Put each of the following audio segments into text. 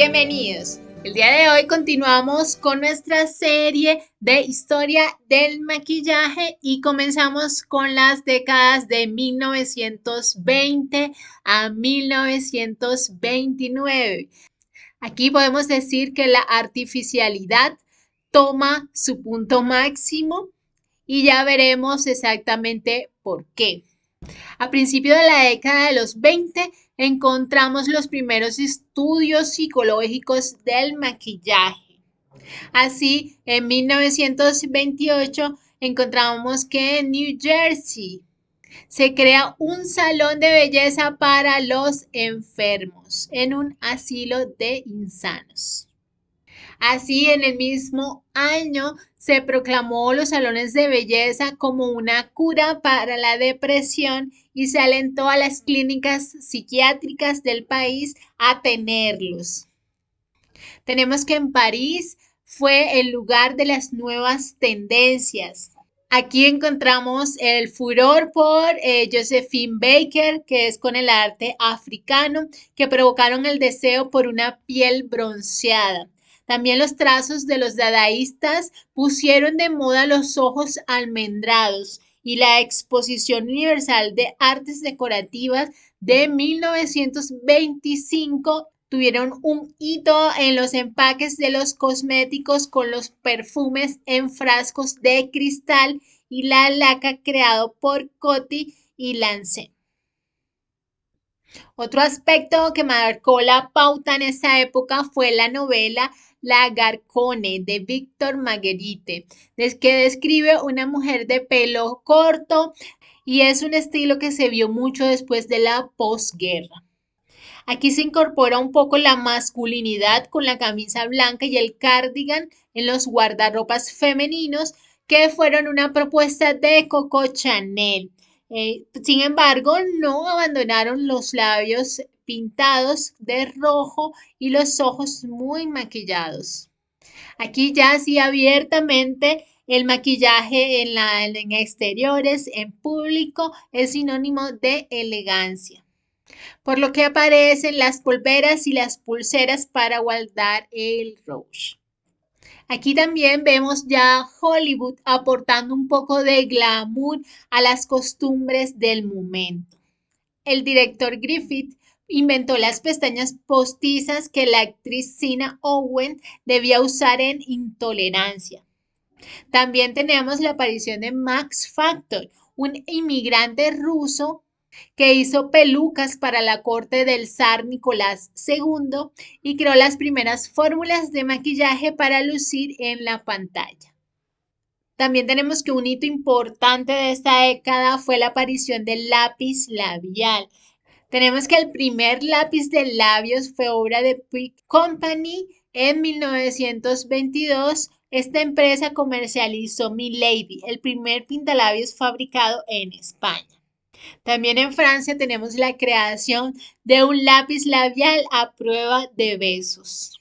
Bienvenidos. El día de hoy continuamos con nuestra serie de historia del maquillaje y comenzamos con las décadas de 1920 a 1929. Aquí podemos decir que la artificialidad toma su punto máximo y ya veremos exactamente por qué. A principios de la década de los 20 encontramos los primeros estudios psicológicos del maquillaje. Así, en 1928 encontramos que en New Jersey se crea un salón de belleza para los enfermos en un asilo de insanos. Así, en el mismo año se proclamó los salones de belleza como una cura para la depresión y se alentó a las clínicas psiquiátricas del país a tenerlos. Tenemos que en París fue el lugar de las nuevas tendencias. Aquí encontramos el furor por eh, Josephine Baker, que es con el arte africano, que provocaron el deseo por una piel bronceada. También los trazos de los dadaístas pusieron de moda los ojos almendrados y la Exposición Universal de Artes Decorativas de 1925 tuvieron un hito en los empaques de los cosméticos con los perfumes en frascos de cristal y la laca creado por Coty y Lancet. Otro aspecto que marcó la pauta en esa época fue la novela La Garcone de Víctor Marguerite, que describe una mujer de pelo corto y es un estilo que se vio mucho después de la posguerra. Aquí se incorpora un poco la masculinidad con la camisa blanca y el cardigan en los guardarropas femeninos que fueron una propuesta de Coco Chanel. Eh, sin embargo, no abandonaron los labios pintados de rojo y los ojos muy maquillados. Aquí ya sí abiertamente el maquillaje en, la, en exteriores, en público, es sinónimo de elegancia por lo que aparecen las polveras y las pulseras para guardar el rouge. Aquí también vemos ya Hollywood aportando un poco de glamour a las costumbres del momento. El director Griffith inventó las pestañas postizas que la actriz Sina Owen debía usar en Intolerancia. También tenemos la aparición de Max Factor, un inmigrante ruso que hizo pelucas para la corte del zar Nicolás II y creó las primeras fórmulas de maquillaje para lucir en la pantalla. También tenemos que un hito importante de esta década fue la aparición del lápiz labial. Tenemos que el primer lápiz de labios fue obra de Pick Company en 1922. Esta empresa comercializó Milady, el primer pintalabios fabricado en España. También en Francia tenemos la creación de un lápiz labial a prueba de besos.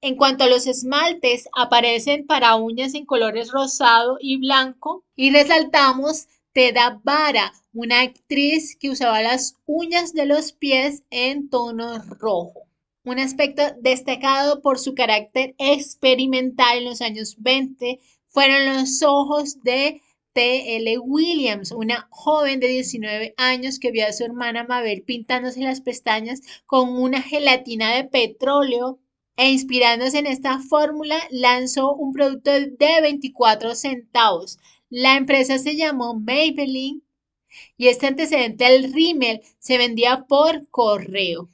En cuanto a los esmaltes, aparecen para uñas en colores rosado y blanco y resaltamos Teda Vara, una actriz que usaba las uñas de los pies en tono rojo. Un aspecto destacado por su carácter experimental en los años 20 fueron los ojos de T.L. Williams, una joven de 19 años que vio a su hermana Mabel pintándose las pestañas con una gelatina de petróleo e inspirándose en esta fórmula lanzó un producto de 24 centavos. La empresa se llamó Maybelline y este antecedente al rímel se vendía por correo.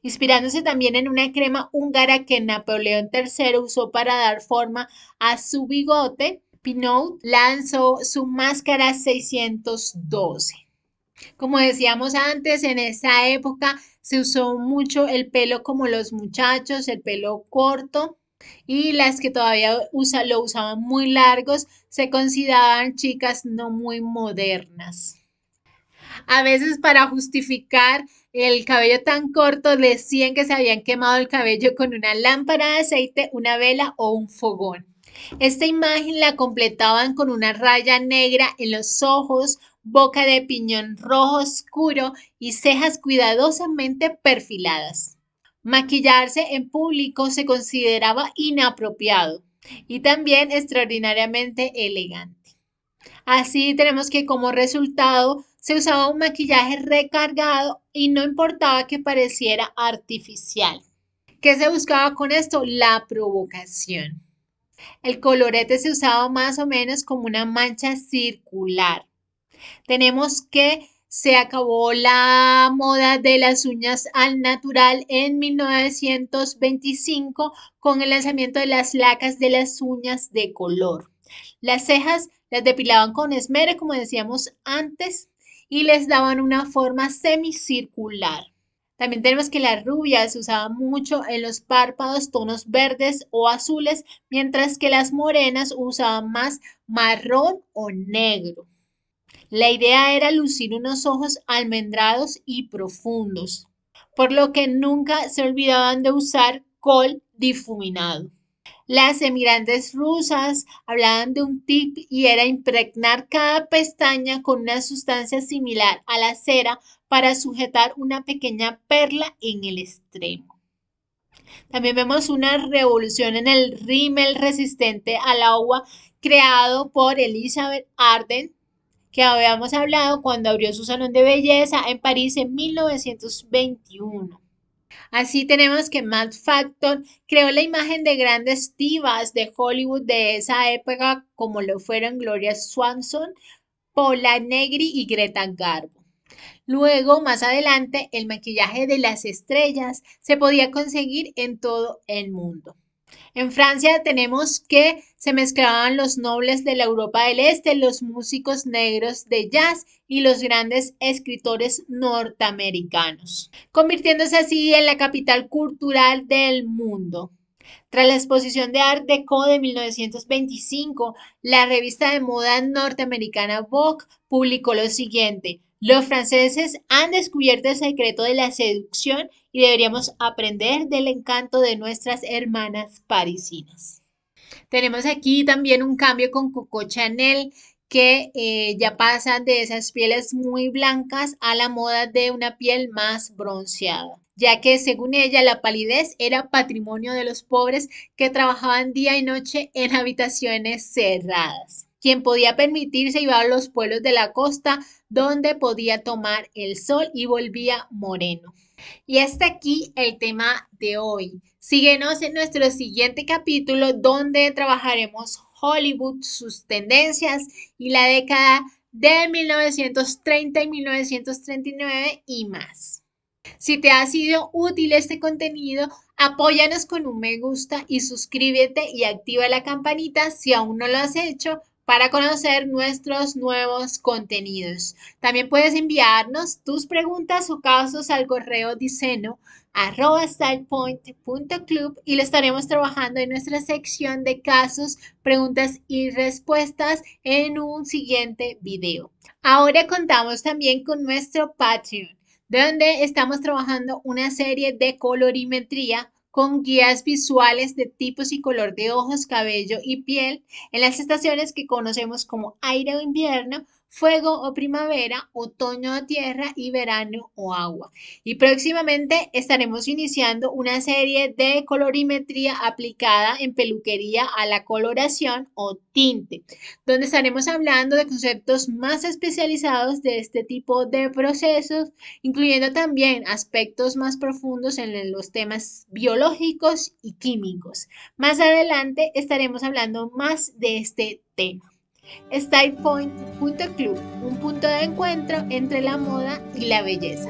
Inspirándose también en una crema húngara que Napoleón III usó para dar forma a su bigote, Pinot lanzó su máscara 612. Como decíamos antes, en esa época se usó mucho el pelo como los muchachos, el pelo corto y las que todavía lo usaban muy largos se consideraban chicas no muy modernas. A veces para justificar el cabello tan corto decían que se habían quemado el cabello con una lámpara de aceite, una vela o un fogón. Esta imagen la completaban con una raya negra en los ojos, boca de piñón rojo oscuro y cejas cuidadosamente perfiladas. Maquillarse en público se consideraba inapropiado y también extraordinariamente elegante. Así tenemos que como resultado se usaba un maquillaje recargado y no importaba que pareciera artificial. ¿Qué se buscaba con esto? La provocación. El colorete se usaba más o menos como una mancha circular. Tenemos que se acabó la moda de las uñas al natural en 1925 con el lanzamiento de las lacas de las uñas de color. Las cejas las depilaban con esmero, como decíamos antes, y les daban una forma semicircular. También tenemos que las rubia se usaba mucho en los párpados tonos verdes o azules, mientras que las morenas usaban más marrón o negro. La idea era lucir unos ojos almendrados y profundos, por lo que nunca se olvidaban de usar col difuminado. Las emirantes rusas hablaban de un tip y era impregnar cada pestaña con una sustancia similar a la cera para sujetar una pequeña perla en el extremo. También vemos una revolución en el rímel resistente al agua creado por Elizabeth Arden, que habíamos hablado cuando abrió su salón de belleza en París en 1921. Así tenemos que Matt Factor creó la imagen de grandes divas de Hollywood de esa época, como lo fueron Gloria Swanson, Paula Negri y Greta Garbo. Luego, más adelante, el maquillaje de las estrellas se podía conseguir en todo el mundo. En Francia tenemos que se mezclaban los nobles de la Europa del Este, los músicos negros de jazz y los grandes escritores norteamericanos, convirtiéndose así en la capital cultural del mundo. Tras la exposición de Art Deco de 1925, la revista de moda norteamericana Vogue publicó lo siguiente. Los franceses han descubierto el secreto de la seducción y deberíamos aprender del encanto de nuestras hermanas parisinas. Tenemos aquí también un cambio con Coco Chanel que eh, ya pasa de esas pieles muy blancas a la moda de una piel más bronceada, ya que según ella la palidez era patrimonio de los pobres que trabajaban día y noche en habitaciones cerradas quien podía permitirse iba a los pueblos de la costa donde podía tomar el sol y volvía moreno. Y hasta aquí el tema de hoy. Síguenos en nuestro siguiente capítulo donde trabajaremos Hollywood, sus tendencias y la década de 1930 y 1939 y más. Si te ha sido útil este contenido, apóyanos con un me gusta y suscríbete y activa la campanita si aún no lo has hecho para conocer nuestros nuevos contenidos. También puedes enviarnos tus preguntas o casos al correo diseno y lo estaremos trabajando en nuestra sección de casos, preguntas y respuestas en un siguiente video. Ahora contamos también con nuestro Patreon, donde estamos trabajando una serie de colorimetría con guías visuales de tipos y color de ojos, cabello y piel en las estaciones que conocemos como aire o invierno fuego o primavera, otoño o tierra y verano o agua. Y próximamente estaremos iniciando una serie de colorimetría aplicada en peluquería a la coloración o tinte, donde estaremos hablando de conceptos más especializados de este tipo de procesos, incluyendo también aspectos más profundos en los temas biológicos y químicos. Más adelante estaremos hablando más de este tema. StylePoint.club, Club, un punto de encuentro entre la moda y la belleza.